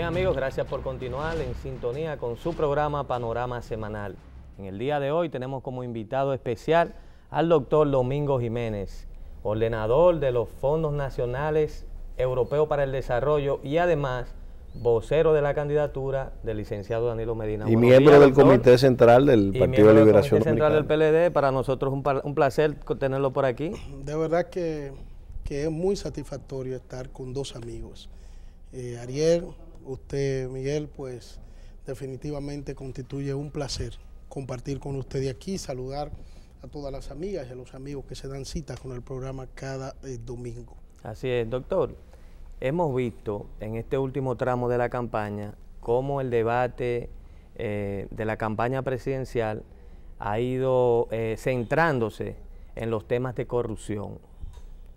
Bien amigos, gracias por continuar en sintonía con su programa Panorama Semanal. En el día de hoy tenemos como invitado especial al doctor Domingo Jiménez, ordenador de los Fondos Nacionales Europeos para el Desarrollo y además vocero de la candidatura del licenciado Danilo Medina. Y miembro del Comité Central del Partido de Liberación del Comité Central del PLD, para nosotros un, un placer tenerlo por aquí. De verdad que, es muy satisfactorio estar con dos amigos. Eh, Ariel, Usted, Miguel, pues definitivamente constituye un placer compartir con usted de aquí, saludar a todas las amigas y a los amigos que se dan citas con el programa cada eh, domingo. Así es, doctor. Hemos visto en este último tramo de la campaña cómo el debate eh, de la campaña presidencial ha ido eh, centrándose en los temas de corrupción.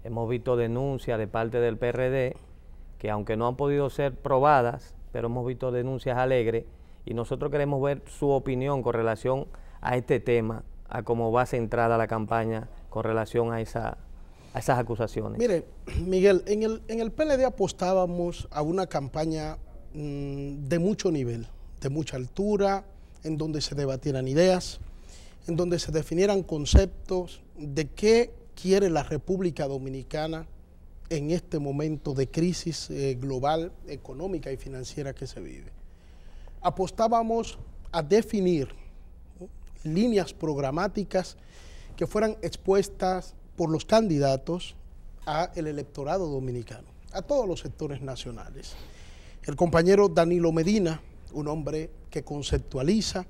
Hemos visto denuncias de parte del PRD que aunque no han podido ser probadas, pero hemos visto denuncias alegres y nosotros queremos ver su opinión con relación a este tema, a cómo va centrada la campaña con relación a, a esas acusaciones. Mire, Miguel, en el, en el PLD apostábamos a una campaña mm, de mucho nivel, de mucha altura, en donde se debatieran ideas, en donde se definieran conceptos de qué quiere la República Dominicana en este momento de crisis eh, global, económica y financiera que se vive. Apostábamos a definir líneas programáticas que fueran expuestas por los candidatos al electorado dominicano, a todos los sectores nacionales. El compañero Danilo Medina, un hombre que conceptualiza,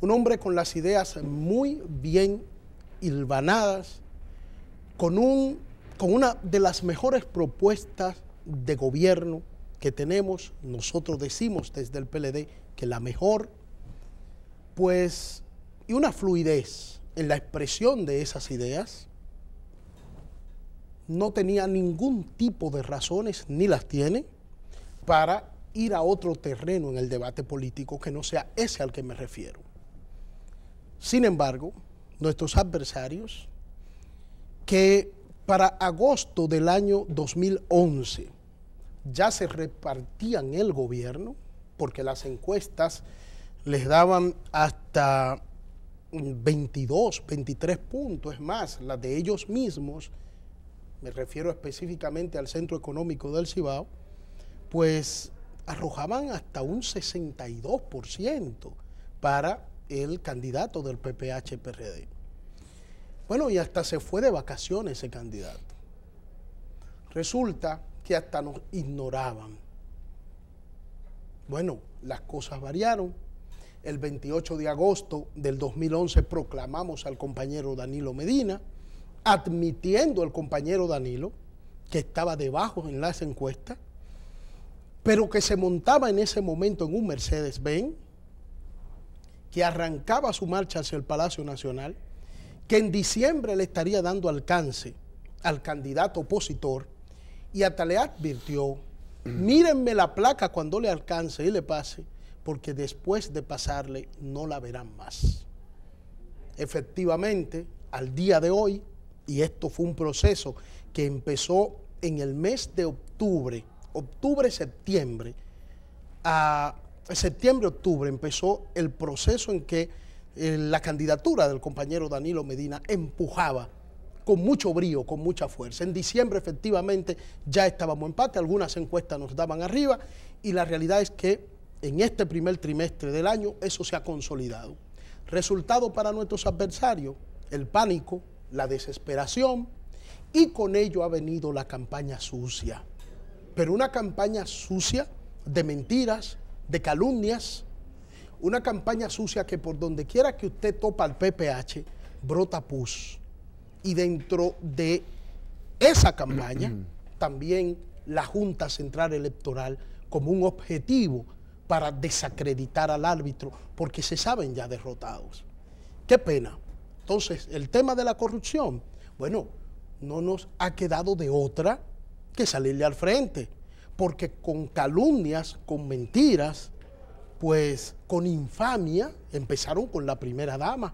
un hombre con las ideas muy bien hilvanadas, con un con una de las mejores propuestas de gobierno que tenemos, nosotros decimos desde el PLD que la mejor, pues, y una fluidez en la expresión de esas ideas, no tenía ningún tipo de razones, ni las tiene, para ir a otro terreno en el debate político que no sea ese al que me refiero. Sin embargo, nuestros adversarios, que para agosto del año 2011 ya se repartían el gobierno porque las encuestas les daban hasta 22, 23 puntos, es más, las de ellos mismos, me refiero específicamente al Centro Económico del Cibao, pues arrojaban hasta un 62% para el candidato del PPH-PRD. Bueno, y hasta se fue de vacaciones ese candidato. Resulta que hasta nos ignoraban. Bueno, las cosas variaron. El 28 de agosto del 2011 proclamamos al compañero Danilo Medina, admitiendo al compañero Danilo que estaba debajo en las encuestas, pero que se montaba en ese momento en un Mercedes-Benz, que arrancaba su marcha hacia el Palacio Nacional que en diciembre le estaría dando alcance al candidato opositor y hasta le advirtió, mírenme la placa cuando le alcance y le pase, porque después de pasarle no la verán más. Efectivamente, al día de hoy, y esto fue un proceso que empezó en el mes de octubre, octubre-septiembre, a septiembre-octubre empezó el proceso en que eh, la candidatura del compañero Danilo Medina empujaba con mucho brío, con mucha fuerza. En diciembre efectivamente ya estábamos en empate, algunas encuestas nos daban arriba y la realidad es que en este primer trimestre del año eso se ha consolidado. Resultado para nuestros adversarios, el pánico, la desesperación y con ello ha venido la campaña sucia. Pero una campaña sucia de mentiras, de calumnias, una campaña sucia que por donde quiera que usted topa el PPH, brota pus. Y dentro de esa campaña, también la Junta Central Electoral como un objetivo para desacreditar al árbitro, porque se saben ya derrotados. Qué pena. Entonces, el tema de la corrupción, bueno, no nos ha quedado de otra que salirle al frente, porque con calumnias, con mentiras, pues con infamia empezaron con la primera dama,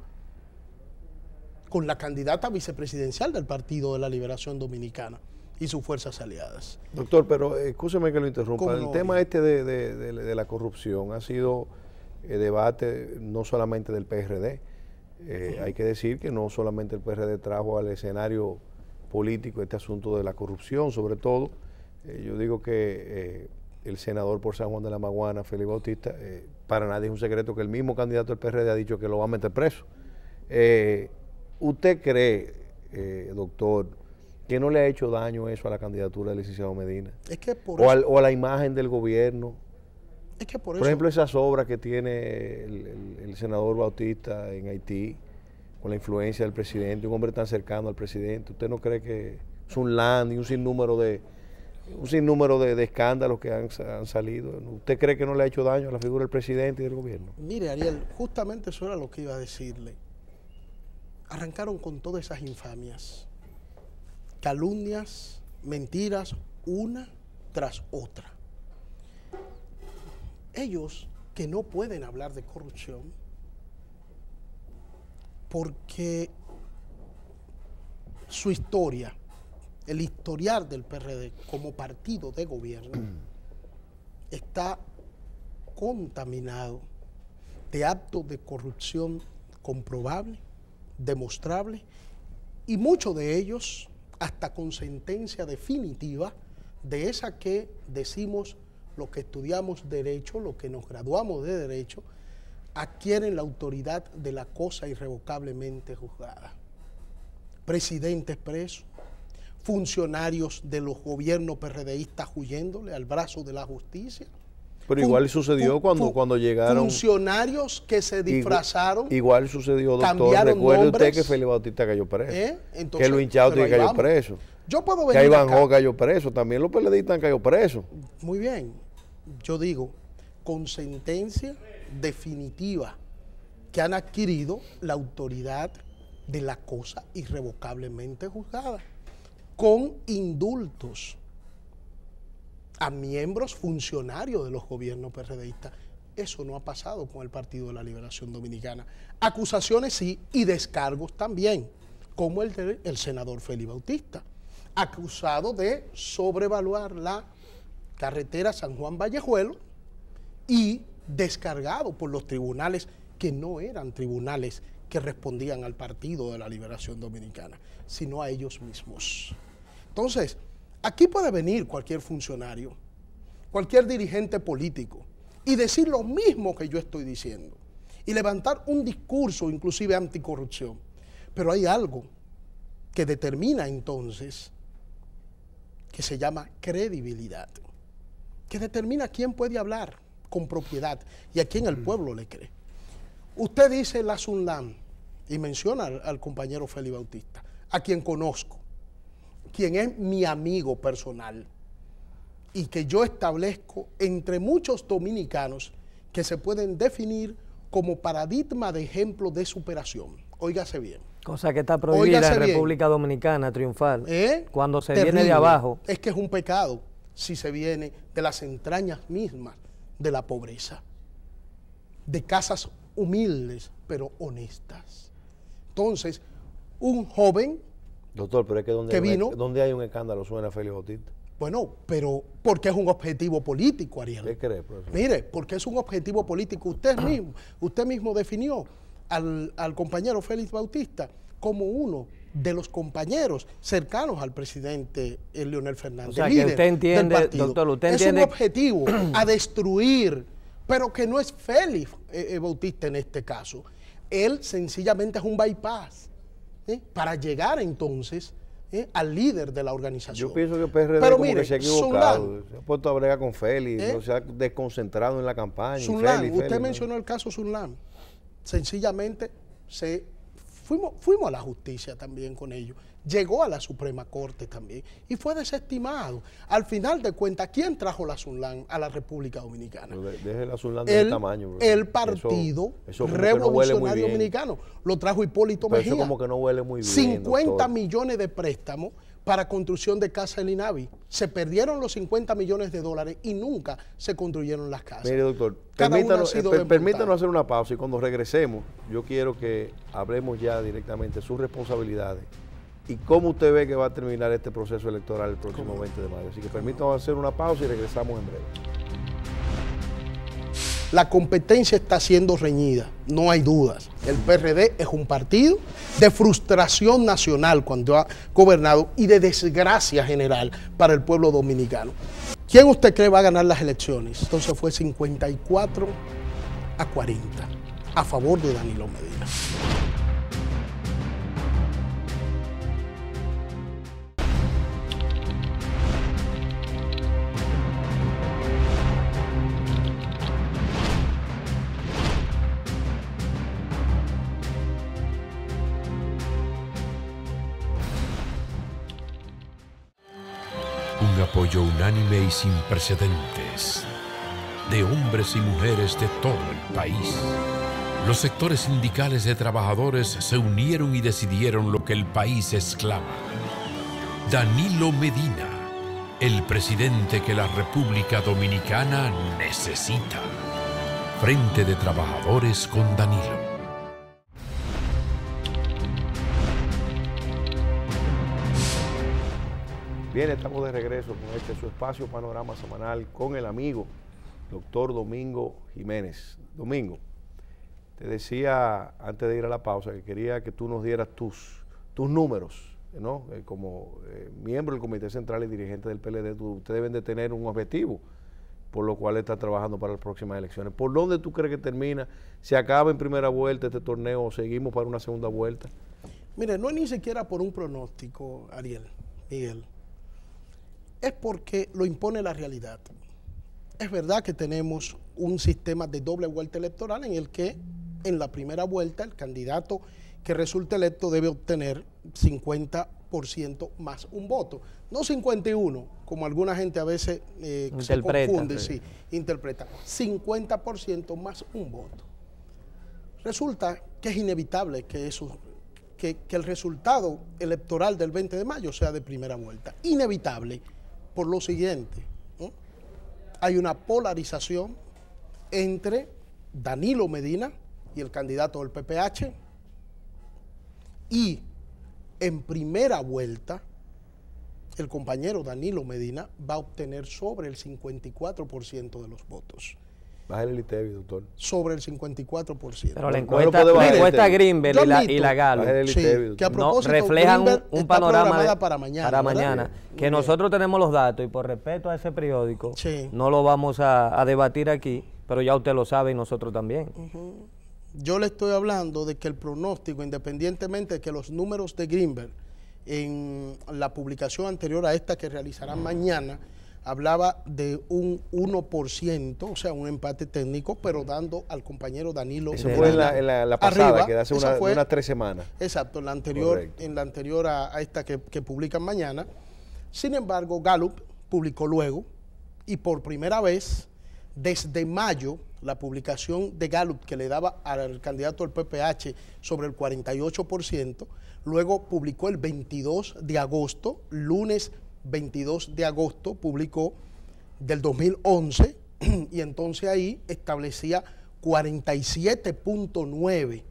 con la candidata vicepresidencial del Partido de la Liberación Dominicana y sus fuerzas aliadas. Doctor, pero eh, escúcheme que lo interrumpa. El tema este de, la corrupción ha sido eh, debate no solamente del PRD. Eh, hay que decir que no solamente el PRD trajo al escenario político este asunto de la corrupción, sobre todo. yo digo que el senador por San Juan de la Maguana, Felipe Bautista, eh, para nadie es un secreto que el mismo candidato del PRD ha dicho que lo va a meter preso. Eh, ¿Usted cree, eh, doctor, que no le ha hecho daño eso a la candidatura del licenciado Medina? o, a la imagen del gobierno. que por, ejemplo, esas obras que tiene el, el, senador Bautista en Haití, con la influencia del presidente, un hombre tan cercano al presidente, ¿usted no cree que es un land y un sinnúmero de, un sinnúmero de, escándalos que han, han, salido. ¿Usted cree que no le ha hecho daño a la figura del presidente y del gobierno? Mire, Ariel, justamente eso era lo que iba a decirle. Arrancaron con todas esas infamias, calumnias, mentiras, una tras otra. Ellos que no pueden hablar de corrupción porque su historia el historial del PRD como partido de gobierno mm. está contaminado de actos de corrupción comprobable, demostrable, y muchos de ellos hasta con sentencia definitiva de esa que decimos los que estudiamos derecho, los que nos graduamos de derecho, adquieren la autoridad de la cosa irrevocablemente juzgada. Presidentes presos, funcionarios de los gobiernos PRDistas huyéndole al brazo de la justicia. Pero igual sucedió cuando, cuando llegaron. Funcionarios que se disfrazaron. Igual, sucedió, doctor. Recuerde usted que Felipe Bautista cayó preso. ¿Eh? Entonces, que Luis cayó preso. Yo puedo venir. Que Iván Jó cayó preso. También los PLDistas cayó preso. Muy bien. Yo digo, con sentencia definitiva que han adquirido la autoridad de la cosa irrevocablemente juzgada con indultos a miembros funcionarios de los gobiernos PRDistas. Eso no ha pasado con el Partido de la Liberación Dominicana. Acusaciones sí y descargos también, como el del senador Félix Bautista, acusado de sobrevaluar la carretera San Juan Vallejuelo y descargado por los tribunales que no eran tribunales que respondían al Partido de la Liberación Dominicana, sino a ellos mismos. Entonces, aquí puede venir cualquier funcionario, cualquier dirigente político, y decir lo mismo que yo estoy diciendo, y levantar un discurso inclusive anticorrupción. Pero hay algo que determina entonces, que se llama credibilidad, que determina quién puede hablar con propiedad y a quién el mm. pueblo le cree. Usted dice la Sunlam y menciona al, al compañero Félix Bautista, a quien conozco quien es mi amigo personal y que yo establezco entre muchos dominicanos que se pueden definir como paradigma de ejemplo de superación. Óigase bien. Cosa que está prohibida en la República Dominicana, triunfar. ¿Eh? Cuando se viene de abajo. Es que es un pecado si se viene de las entrañas mismas de la pobreza, de casas humildes pero honestas. Entonces, un joven Doctor, pero es que e, donde, hay, un, escándalo suena Félix Bautista. Bueno, pero porque es un objetivo político, Ariel. ¿Qué cree, profesor? Mire, porque es un objetivo político. Usted mismo, usted mismo definió al, compañero Félix Bautista como uno de los compañeros cercanos al presidente eh, Leonel Fernández. O sea, usted entiende, doctor, usted es un objetivo a destruir, pero que no es Félix eh, eh, Bautista en este caso. Él sencillamente es un bypass ¿eh? para llegar entonces ¿eh? al líder de la organización. Yo pienso que el PRD como se ha equivocado, se ha puesto a bregar con Félix, ¿Eh? se ha desconcentrado en la campaña. usted mencionó el caso Zulán, sencillamente se Fuimos, fuimos a la justicia también con ellos, llegó a la Suprema Corte también y fue desestimado. Al final de cuentas, ¿quién trajo la Sunlan a la República Dominicana? deje la Sunlan de el, tamaño. El Partido Revolucionario Dominicano lo trajo Hipólito Mejía. como que no huele muy bien. 50 millones de préstamos para construcción de casas en Linavi. Se perdieron los 50 millones de dólares y nunca se construyeron las casas. Mire, doctor, permítanos, hacer una pausa y cuando regresemos, yo quiero que hablemos ya directamente sus responsabilidades y cómo usted ve que va a terminar este proceso electoral el próximo 20 de mayo. Así que permítanos hacer una pausa y regresamos en breve. La competencia está siendo reñida, no hay dudas. El PRD es un partido de frustración nacional cuando ha gobernado y de desgracia general para el pueblo dominicano. ¿Quién usted cree va a ganar las elecciones? Entonces fue 54 a 40 a favor de Danilo Medina. apoyo unánime y sin precedentes de hombres y mujeres de todo el país. Los sectores sindicales de trabajadores se unieron y decidieron lo que el país exclama. Danilo Medina, el presidente que la República Dominicana necesita. Frente de Trabajadores con Danilo. Bien, estamos de regreso con este su espacio panorama semanal con el amigo doctor Domingo Jiménez. Domingo, te decía antes de ir a la pausa que quería que tú nos dieras tus, tus números, ¿no? Eh, como eh, miembro del Comité Central y dirigente del PLD, tú, ustedes deben de tener un objetivo por lo cual está trabajando para las próximas elecciones. ¿Por dónde tú crees que termina? ¿Se acaba en primera vuelta este torneo o seguimos para una segunda vuelta? Mire, no es ni siquiera por un pronóstico, Ariel, Miguel es porque lo impone la realidad. Es verdad que tenemos un sistema de doble vuelta electoral en el que en la primera vuelta el candidato que resulte electo debe obtener 50% más un voto. No 51, como alguna gente a veces eh, se confunde, sí, interpreta. 50% más un voto. Resulta que es inevitable que, eso, que el resultado electoral del 20 de mayo sea de primera vuelta. Inevitable por lo siguiente. ¿eh? Hay una polarización entre Danilo Medina y el candidato del PPH y en primera vuelta el compañero Danilo Medina va a obtener sobre el 54% de los votos. Baja el ITEBI, doctor. Sobre el 54%. Pero la encuesta, Grimberg Greenberg y la, Galo reflejan un, panorama para mañana. que nosotros tenemos los datos y por respeto a ese periódico, no lo vamos a, debatir aquí, pero ya usted lo sabe y nosotros también. Yo le estoy hablando de que el pronóstico, independientemente de que los números de Greenberg en la publicación anterior a esta que realizarán mañana, hablaba de un 1%, o sea, un empate técnico, pero dando al compañero Danilo. fue en la, pasada, que hace una, unas tres semanas. Exacto, en la anterior, en la anterior a, esta que, que, publican mañana. Sin embargo, Gallup publicó luego y por primera vez desde mayo la publicación de Gallup que le daba al candidato del PPH sobre el 48%, luego publicó el 22 de agosto, lunes 22 de agosto publicó del 2011 y entonces ahí establecía 47.9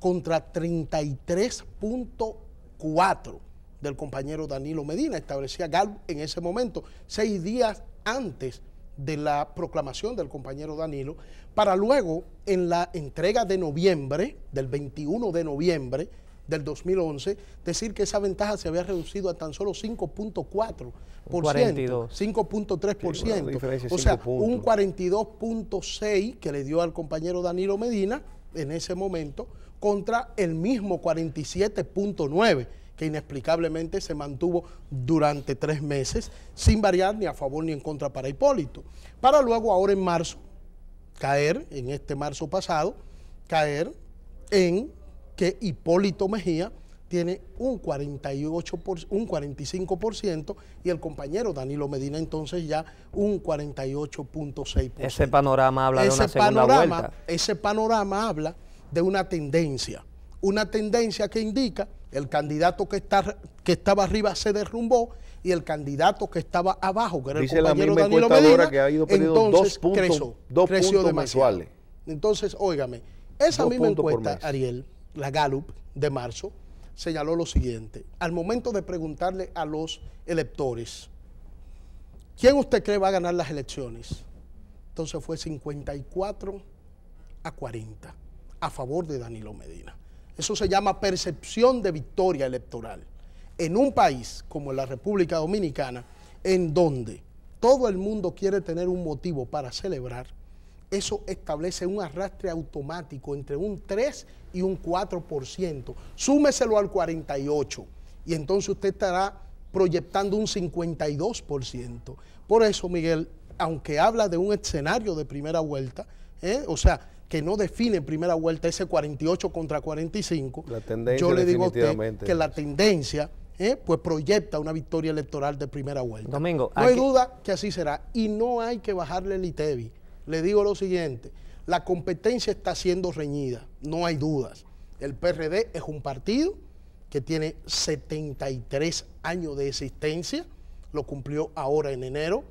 contra 33.4 del compañero Danilo Medina, establecía gal en ese momento, seis días antes de la proclamación del compañero Danilo, para luego en la entrega de noviembre, del 21 de noviembre, del 2011, decir que esa ventaja se había reducido a tan solo 5.4%, 5.3%, o sea, un 42.6 que le dio al compañero Danilo Medina en ese momento contra el mismo 47.9 que inexplicablemente se mantuvo durante tres meses sin variar ni a favor ni en contra para Hipólito, para luego ahora en marzo caer, en este marzo pasado, caer en que Hipólito Mejía tiene un, 48 un 45% y el compañero Danilo Medina entonces ya un 48.6%. Ese panorama habla de una segunda vuelta. Ese panorama habla de una tendencia, una tendencia que indica el candidato que, está, que estaba arriba se derrumbó y el candidato que estaba abajo, que era el compañero Danilo Medina, que ha ido entonces dos creció, creció demasiado. Entonces, óigame, esa misma encuesta, Ariel, la Gallup de marzo, señaló lo siguiente. Al momento de preguntarle a los electores, ¿quién usted cree va a ganar las elecciones? Entonces fue 54 a 40 a favor de Danilo Medina. Eso se llama percepción de victoria electoral. En un país como la República Dominicana, en donde todo el mundo quiere tener un motivo para celebrar, eso establece un arrastre automático entre un 3 y un 4%. Súmeselo al 48 y entonces usted estará proyectando un 52%. Por eso, Miguel, aunque habla de un escenario de primera vuelta, ¿eh? o sea, que no define primera vuelta ese 48 contra 45, yo le digo a usted que la tendencia ¿eh? pues proyecta una victoria electoral de primera vuelta. Domingo, no hay duda que así será. Y no hay que bajarle el ITEBI le digo lo siguiente, la competencia está siendo reñida, no hay dudas. El PRD es un partido que tiene 73 años de existencia, lo cumplió ahora en enero,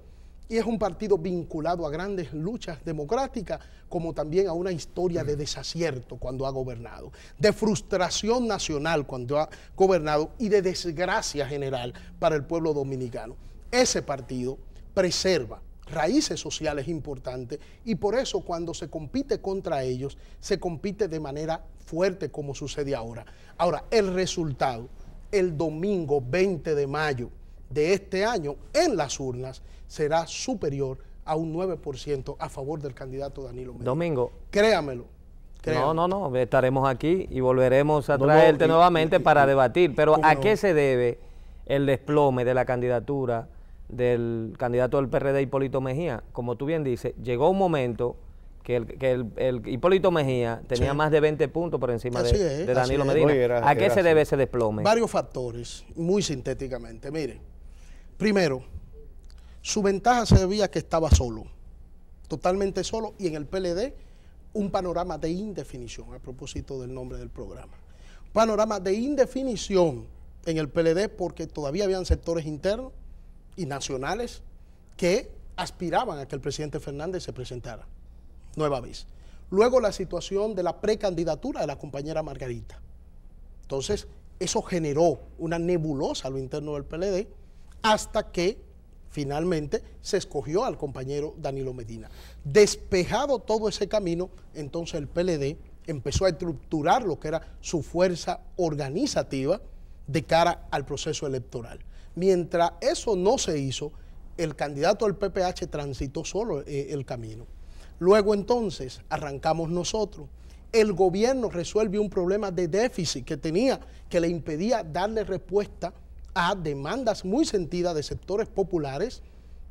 y es un partido vinculado a grandes luchas democráticas, como también a una historia de desacierto cuando ha gobernado, de frustración nacional cuando ha gobernado y de desgracia general para el pueblo dominicano. Ese partido preserva raíces sociales importantes y por eso cuando se compite contra ellos, se compite de manera fuerte como sucede ahora. Ahora, el resultado, el domingo 20 de mayo de este año en las urnas será superior a un 9% a favor del candidato Danilo Medina. Domingo. Créamelo, No, no, no, estaremos aquí y volveremos a traerte nuevamente para debatir. Pero ¿a qué se debe el desplome de la candidatura del candidato del PRD Hipólito Mejía, como tú bien dices, llegó un momento que el, Hipólito Mejía tenía más de 20 puntos por encima de, Danilo Medina. ¿A qué se debe ese desplome? Varios factores, muy sintéticamente. Mire, primero, su ventaja se debía que estaba solo, totalmente solo, y en el PLD un panorama de indefinición, a propósito del nombre del programa. Panorama de indefinición en el PLD porque todavía habían sectores internos y nacionales que aspiraban a que el presidente Fernández se presentara nueva vez. Luego la situación de la precandidatura de la compañera Margarita. Entonces, eso generó una nebulosa a lo interno del PLD hasta que finalmente se escogió al compañero Danilo Medina. Despejado todo ese camino, entonces el PLD empezó a estructurar lo que era su fuerza organizativa de cara al proceso electoral. Mientras eso no se hizo, el candidato al PPH transitó solo eh, el camino. Luego entonces arrancamos nosotros. El gobierno resuelve un problema de déficit que tenía, que le impedía darle respuesta a demandas muy sentidas de sectores populares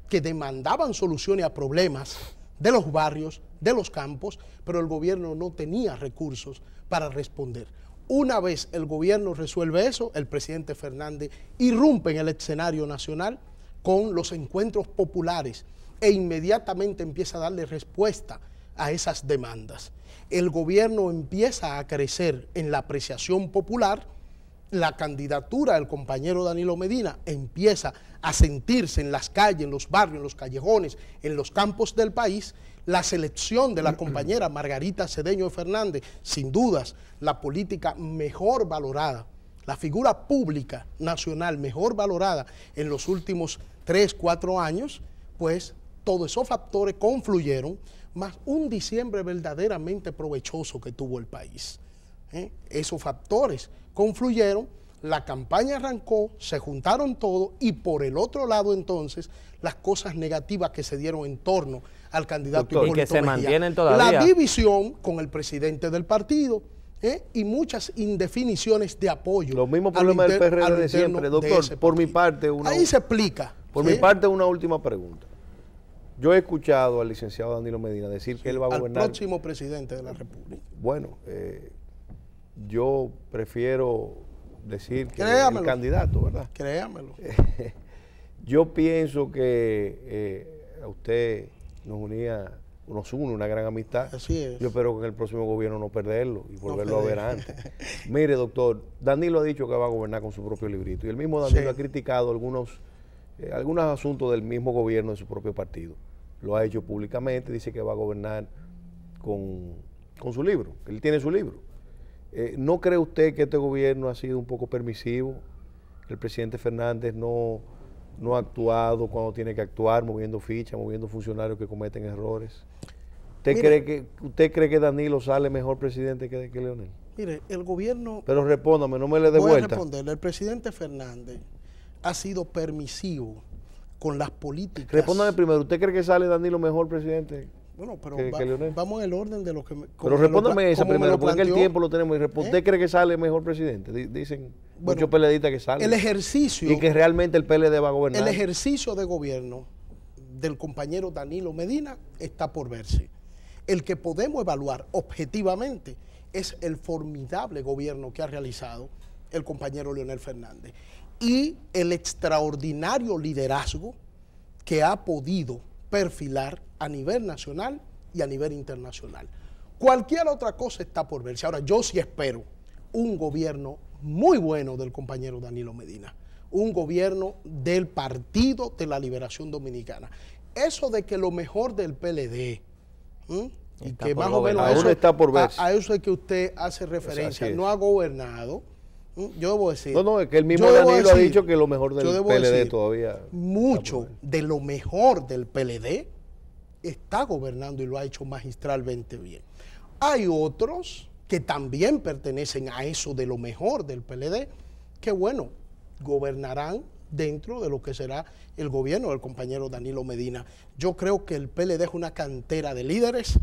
que demandaban soluciones a problemas de los barrios, de los campos, pero el gobierno no tenía recursos para responder. Una vez el gobierno resuelve eso, el presidente Fernández irrumpe en el escenario nacional con los encuentros populares e inmediatamente empieza a darle respuesta a esas demandas. El gobierno empieza a crecer en la apreciación popular, la candidatura del compañero Danilo Medina empieza a sentirse en las calles, en los barrios, en los callejones, en los campos del país la selección de la compañera Margarita Cedeño Fernández, sin dudas, la política mejor valorada, la figura pública nacional mejor valorada en los últimos tres, cuatro años, pues todos esos factores confluyeron, más un diciembre verdaderamente provechoso que tuvo el país. ¿eh? Esos factores confluyeron la campaña arrancó, se juntaron todos y por el otro lado entonces las cosas negativas que se dieron en torno al candidato y que se mantienen todavía. La división con el presidente del partido, ¿eh? y muchas indefiniciones de apoyo. Los mismos problemas del PRD de siempre, doctor. por mi parte, una, ahí se explica. Por mi parte, una última pregunta. Yo he escuchado al licenciado Danilo Medina decir que él va a gobernar. El próximo presidente de la República. Bueno, eh, yo prefiero decir que es el candidato, ¿verdad? Créamelo. yo pienso que eh, a usted nos unía, nos une una gran amistad. Así es. Yo espero que en el próximo gobierno no perderlo y volverlo a ver antes. Mire, doctor, Danilo ha dicho que va a gobernar con su propio librito y el mismo Danilo ha criticado algunos, eh, algunos asuntos del mismo gobierno de su propio partido. Lo ha hecho públicamente, dice que va a gobernar con su libro, él tiene su libro. Eh, ¿No cree usted que este gobierno ha sido un poco permisivo? El presidente Fernández no, ha actuado cuando tiene que actuar, moviendo fichas, moviendo funcionarios que cometen errores. ¿Usted, cree, que, ¿Usted cree que Danilo sale mejor presidente que, que Leonel? Mire, el gobierno... Pero respóndame, no me le dé vuelta. Voy a responderle. El presidente Fernández ha sido permisivo con las políticas. Respóndame primero, ¿usted cree que sale Danilo mejor presidente bueno, pero vamos en el orden de lo que... pero respóndame esa primero, porque el tiempo lo tenemos. Y responde ¿Usted ¿Eh? cree que sale mejor presidente? Dicen muchos PLDistas que sale. El ejercicio... Y que realmente el PLD va a gobernar. El ejercicio de gobierno del compañero Danilo Medina está por verse. El que podemos evaluar objetivamente es el formidable gobierno que ha realizado el compañero Leonel Fernández y el extraordinario liderazgo que ha podido perfilar a nivel nacional y a nivel internacional. Cualquier otra cosa está por verse. Ahora, yo sí espero un gobierno muy bueno del compañero Danilo Medina, un gobierno del Partido de la Liberación Dominicana. Eso de que lo mejor del PLD, y que más o menos a eso, está por A, eso es que usted hace pues referencia, no ha gobernado. Yo debo decir. No, no, es que el mismo Danilo ha dicho que lo mejor del PLD todavía. Mucho de lo mejor del PLD está gobernando y lo ha hecho magistralmente bien. Hay otros que también pertenecen a eso de lo mejor del PLD, que bueno, gobernarán dentro de lo que será el gobierno del compañero Danilo Medina. Yo creo que el PLD es una cantera de líderes,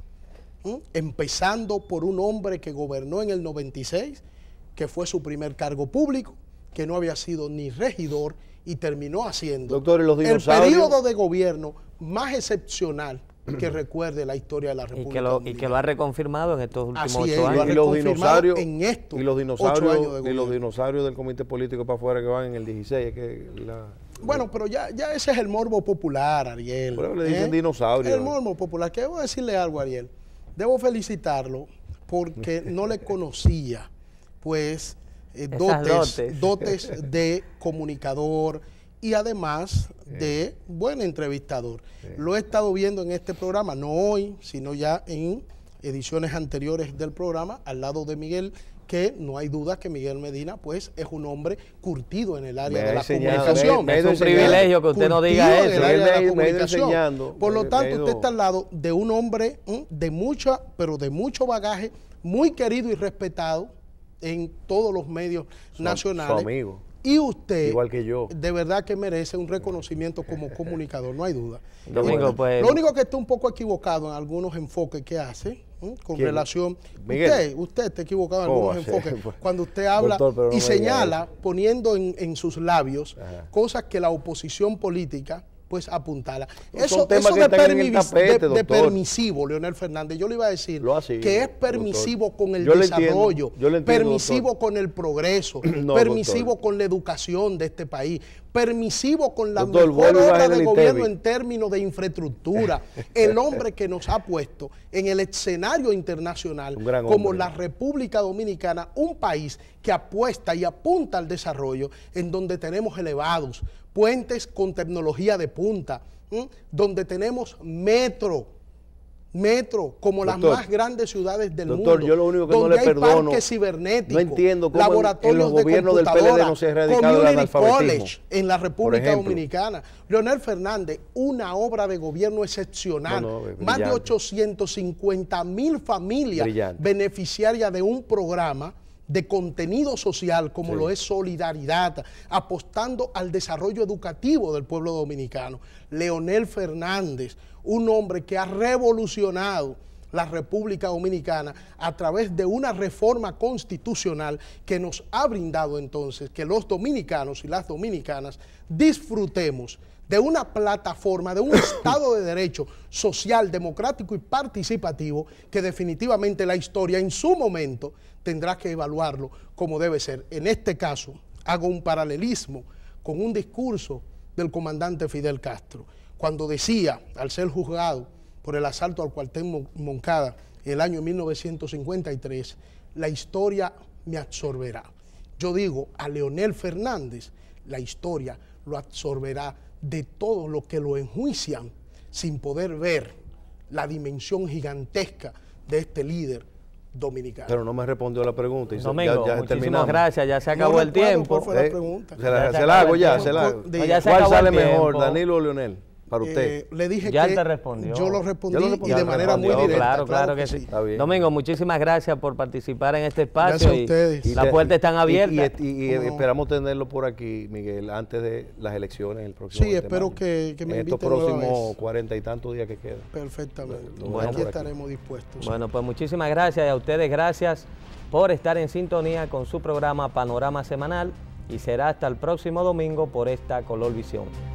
empezando por un hombre que gobernó en el 96, que fue su primer cargo público, que no había sido ni regidor y terminó haciendo Doctor, el periodo de gobierno más excepcional que recuerde la historia de la República y que lo, ha reconfirmado en estos últimos años. y los dinosaurios, en y los dinosaurios, y los dinosaurios del Comité Político para afuera que van en el 16. bueno, pero ya, ese es el morbo popular, Ariel. le dicen ¿eh? dinosaurio. El morbo popular. Que debo decirle algo, Ariel. Debo felicitarlo porque no le conocía, pues, eh, dotes, dotes de comunicador, y además de buen entrevistador. Lo he estado viendo en este programa, no hoy, sino ya en ediciones anteriores del programa, al lado de Miguel que no hay duda que Miguel Medina pues es un hombre curtido en el área de la comunicación. es un privilegio que usted no diga eso. Por lo tanto, usted está al lado de un hombre de mucha, pero de mucho bagaje, muy querido y respetado en todos los medios nacionales. Su amigo. Y usted, igual que yo, de verdad que merece un reconocimiento como comunicador, no hay duda. Pues, lo único que está un poco equivocado en algunos enfoques que hace, con relación. Usted, usted está equivocado en oh, algunos enfoques. Pues, cuando usted habla y señala, poniendo en, sus labios cosas que la oposición política pues apuntala. eso, de, permisivo, Leonel Fernández, yo le iba a decir que es permisivo con el desarrollo, permisivo con el progreso, permisivo con la educación de este país, permisivo con la mejor obra de gobierno en términos de infraestructura, el hombre que nos ha puesto en el escenario internacional como la República Dominicana, un país que apuesta y apunta al desarrollo en donde tenemos elevados puentes con tecnología de punta, donde tenemos metro, metro, como las más grandes ciudades del doctor, mundo. yo lo único que no le perdono, cibernéticos, no entiendo cómo laboratorios los gobiernos de del PLD no se ha erradicado el en la República Dominicana. Leonel Fernández, una obra de gobierno excepcional. más de 850 mil familias beneficiarias de un programa de contenido social como lo es solidaridad, apostando al desarrollo educativo del pueblo dominicano. Leonel Fernández, un hombre que ha revolucionado la República Dominicana a través de una reforma constitucional que nos ha brindado entonces que los dominicanos y las dominicanas disfrutemos de una plataforma, de un Estado de Derecho social, democrático y participativo que definitivamente la historia en su momento tendrá que evaluarlo como debe ser. En este caso, hago un paralelismo con un discurso del comandante Fidel Castro, cuando decía, al ser juzgado por el asalto al cuartel Moncada en el año 1953, la historia me absorberá. Yo digo, a Leonel Fernández, la historia lo absorberá de todos los que lo enjuician sin poder ver la dimensión gigantesca de este líder dominicano. Pero no me respondió la pregunta. Y Domingo, ya muchísimas gracias, ya se acabó el tiempo. se, la, hago ya, se la hago. ¿Cuál sale mejor, Danilo o Leonel? para usted. Eh, le dije ya que yo lo respondí, de manera muy directa. Claro, claro, que, sí. Domingo, muchísimas gracias por participar en este espacio. y, las puertas están abiertas. Y, eh, esperamos tenerlo por aquí, Miguel, antes de las elecciones el próximo Sí, espero que, que En estos próximos cuarenta y tantos días que quedan. Perfectamente. aquí estaremos dispuestos. Bueno, pues muchísimas gracias y a ustedes gracias por estar en sintonía con su programa Panorama Semanal y será hasta el próximo domingo por esta Color Visión.